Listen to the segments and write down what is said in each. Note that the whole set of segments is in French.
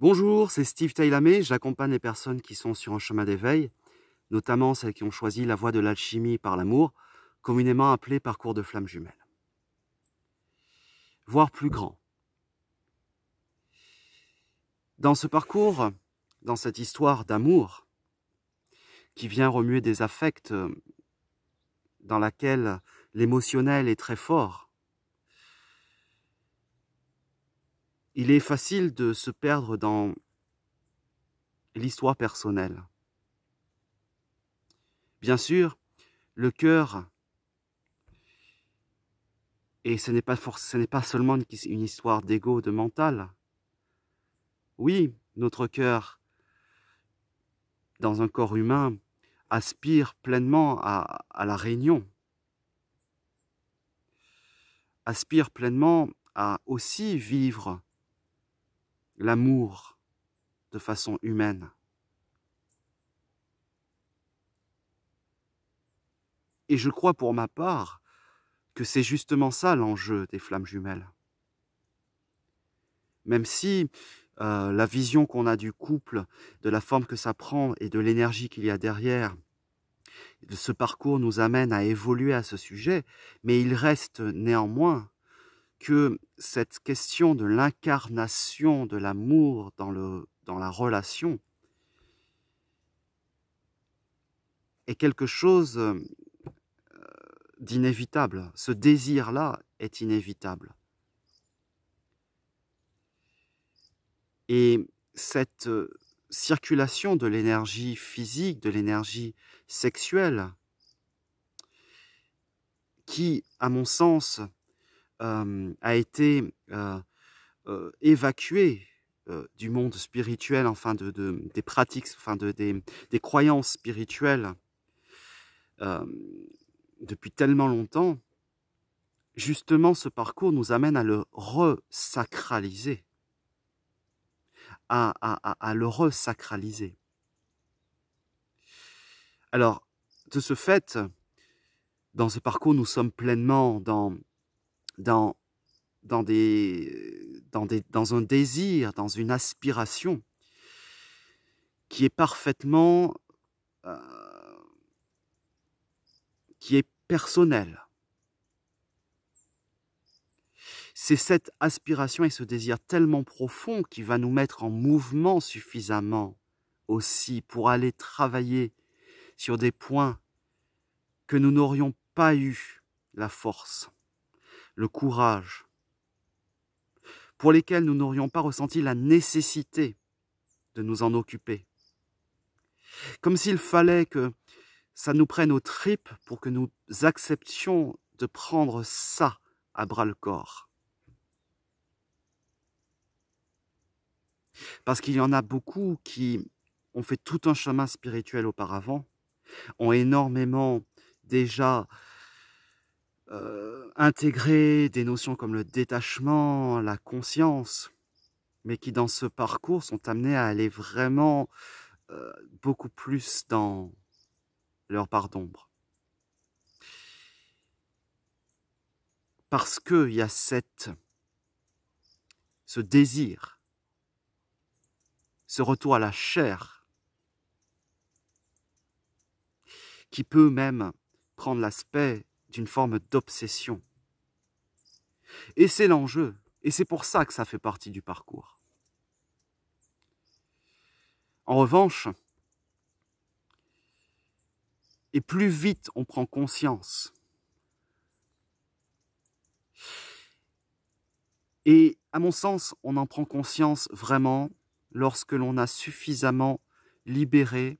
Bonjour, c'est Steve Tailamé, j'accompagne les personnes qui sont sur un chemin d'éveil, notamment celles qui ont choisi la voie de l'alchimie par l'amour, communément appelée parcours de flamme jumelles. Voir plus grand. Dans ce parcours, dans cette histoire d'amour qui vient remuer des affects euh, dans laquelle l'émotionnel est très fort, Il est facile de se perdre dans l'histoire personnelle. Bien sûr, le cœur, et ce n'est pas, seulement une histoire d'ego, de mental. Oui, notre cœur, dans un corps humain, aspire pleinement à la réunion, aspire pleinement à aussi vivre l'amour de façon humaine. Et je crois pour ma part que c'est justement ça l'enjeu des flammes jumelles. Même si euh, la vision qu'on a du couple, de la forme que ça prend et de l'énergie qu'il y a derrière, ce parcours nous amène à évoluer à ce sujet, mais il reste néanmoins que cette question de l'incarnation de l'amour dans, le, dans la relation est quelque chose euh, d'inévitable. Ce désir-là est inévitable. Et cette euh, circulation de l'énergie physique, de l'énergie sexuelle, qui, à mon sens, euh, a été euh, euh, évacué du monde spirituel, enfin de, des pratiques, enfin de, des, croyances spirituelles depuis tellement longtemps, justement ce parcours nous amène à le resacraliser, à, à, à le resacraliser. Alors, de ce fait, dans ce parcours, nous sommes pleinement dans dans, dans, des, dans, dans un désir, dans une aspiration qui est parfaitement... Euh, qui est personnelle. C'est cette aspiration et ce désir tellement profond qui va nous mettre en mouvement suffisamment aussi pour aller travailler sur des points que nous n'aurions pas eu la force le courage, pour lesquels nous n'aurions pas ressenti la nécessité de nous en occuper. Comme s'il fallait que ça nous prenne aux tripes pour que nous acceptions de prendre ça à bras le corps. Parce qu'il y en a beaucoup qui ont fait tout un chemin spirituel auparavant, ont énormément déjà euh, intégrer des notions comme le détachement, la conscience, mais qui dans ce parcours sont amenés à aller vraiment euh, beaucoup plus dans leur part d'ombre. Parce qu'il y a cette, ce désir, ce retour à la chair, qui peut même prendre l'aspect d'une forme d'obsession. Et c'est l'enjeu, et c'est pour ça que ça fait partie du parcours. En revanche, et plus vite on prend conscience, et à mon sens, on en prend conscience vraiment lorsque l'on a suffisamment libéré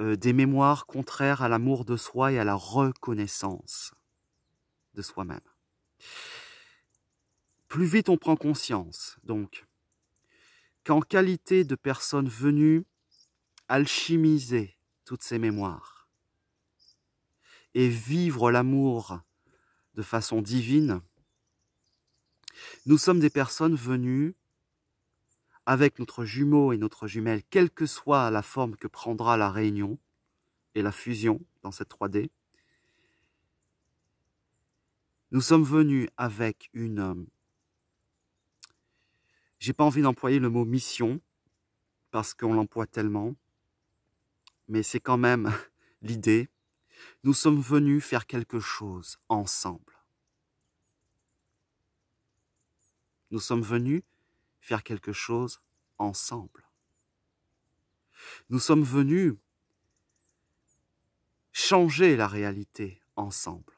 euh, des mémoires contraires à l'amour de soi et à la reconnaissance de soi-même. Plus vite on prend conscience, donc, qu'en qualité de personnes venues alchimiser toutes ces mémoires et vivre l'amour de façon divine, nous sommes des personnes venues avec notre jumeau et notre jumelle, quelle que soit la forme que prendra la réunion et la fusion dans cette 3D, nous sommes venus avec une... Euh, j'ai pas envie d'employer le mot mission, parce qu'on l'emploie tellement, mais c'est quand même l'idée. Nous sommes venus faire quelque chose ensemble. Nous sommes venus faire quelque chose ensemble. Nous sommes venus changer la réalité ensemble.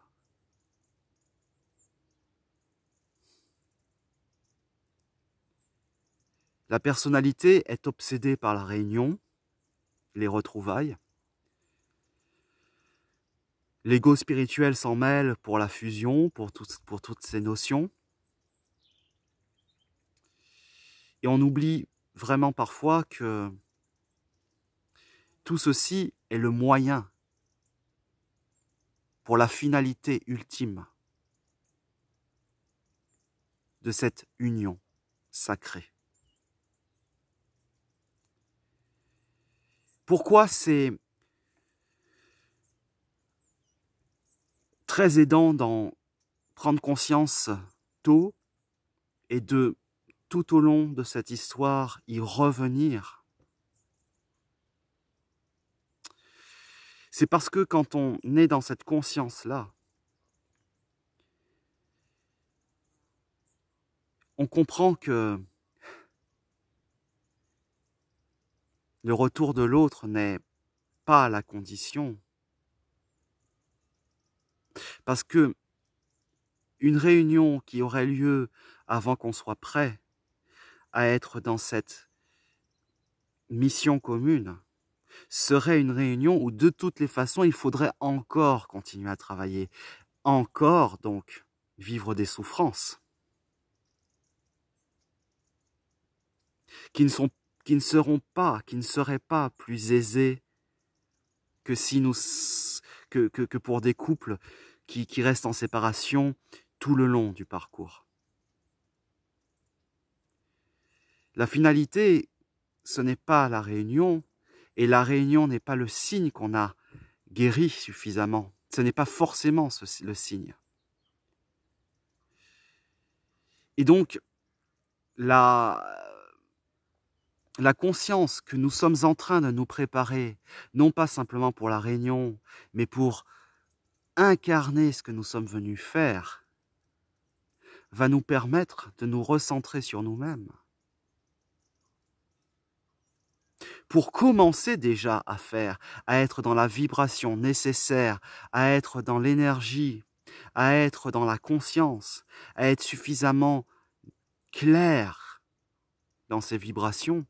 La personnalité est obsédée par la réunion, les retrouvailles. L'ego spirituel s'en mêle pour la fusion, pour, pour toutes ces notions. Et on oublie vraiment parfois que tout ceci est le moyen pour la finalité ultime de cette union sacrée. Pourquoi c'est très aidant d'en prendre conscience tôt et de tout au long de cette histoire y revenir. C'est parce que quand on est dans cette conscience-là, on comprend que le retour de l'autre n'est pas la condition. Parce que une réunion qui aurait lieu avant qu'on soit prêt à être dans cette mission commune serait une réunion où de toutes les façons il faudrait encore continuer à travailler, encore donc vivre des souffrances qui ne, sont, qui ne seront pas, qui ne seraient pas plus aisées que, si nous, que, que, pour des couples qui restent en séparation tout le long du parcours. La finalité, ce n'est pas la réunion, et la réunion n'est pas le signe qu'on a guéri suffisamment. Ce n'est pas forcément le signe. Et donc, la conscience que nous sommes en train de nous préparer, non pas simplement pour la réunion, mais pour incarner ce que nous sommes venus faire, va nous permettre de nous recentrer sur nous-mêmes pour commencer déjà à faire, à être dans la vibration nécessaire, à être dans l'énergie, à être dans la conscience, à être suffisamment clair dans ces vibrations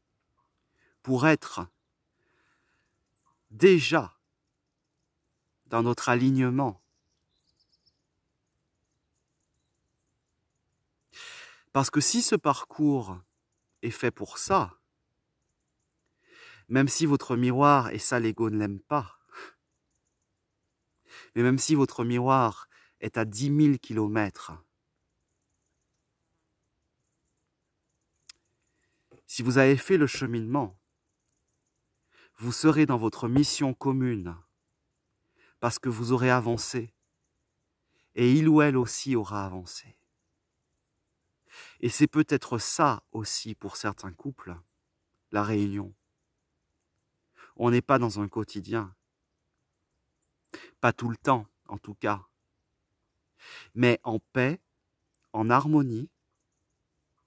pour être déjà dans notre alignement. Parce que si ce parcours est fait pour ça, même si votre miroir, et ça l'ego ne l'aime pas, mais même si votre miroir est à 10 000 kilomètres, si vous avez fait le cheminement, vous serez dans votre mission commune parce que vous aurez avancé et il ou elle aussi aura avancé. Et c'est peut-être ça aussi pour certains couples, la réunion. On n'est pas dans un quotidien. Pas tout le temps, en tout cas. Mais en paix, en harmonie,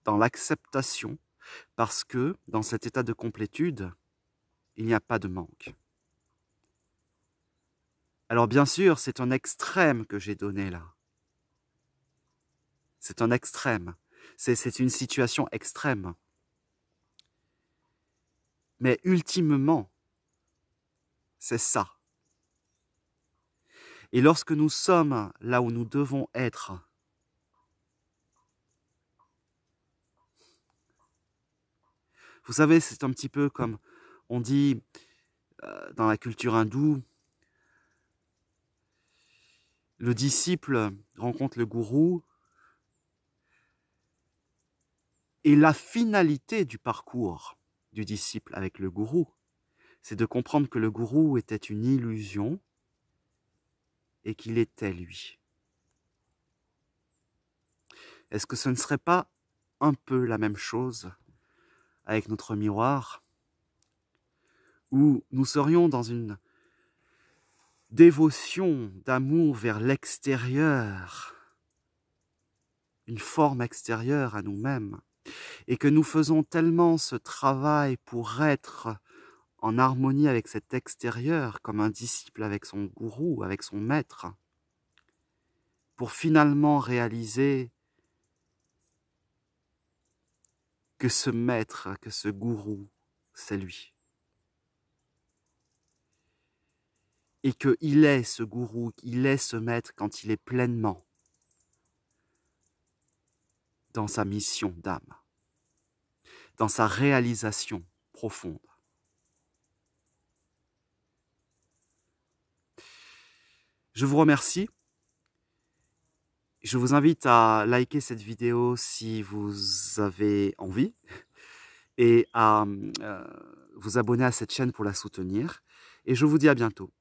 dans l'acceptation, parce que dans cet état de complétude, il n'y a pas de manque. Alors bien sûr, c'est un extrême que j'ai donné là. C'est un extrême. C'est une situation extrême. Mais ultimement, c'est ça. Et lorsque nous sommes là où nous devons être, vous savez, c'est un petit peu comme on dit euh, dans la culture hindoue, le disciple rencontre le gourou et la finalité du parcours du disciple avec le gourou c'est de comprendre que le gourou était une illusion et qu'il était lui. Est-ce que ce ne serait pas un peu la même chose avec notre miroir, où nous serions dans une dévotion d'amour vers l'extérieur, une forme extérieure à nous-mêmes, et que nous faisons tellement ce travail pour être en harmonie avec cet extérieur, comme un disciple avec son gourou, avec son maître, pour finalement réaliser que ce maître, que ce gourou, c'est lui. Et qu'il est ce gourou, qu'il est ce maître quand il est pleinement dans sa mission d'âme, dans sa réalisation profonde. Je vous remercie. Je vous invite à liker cette vidéo si vous avez envie et à euh, vous abonner à cette chaîne pour la soutenir. Et je vous dis à bientôt.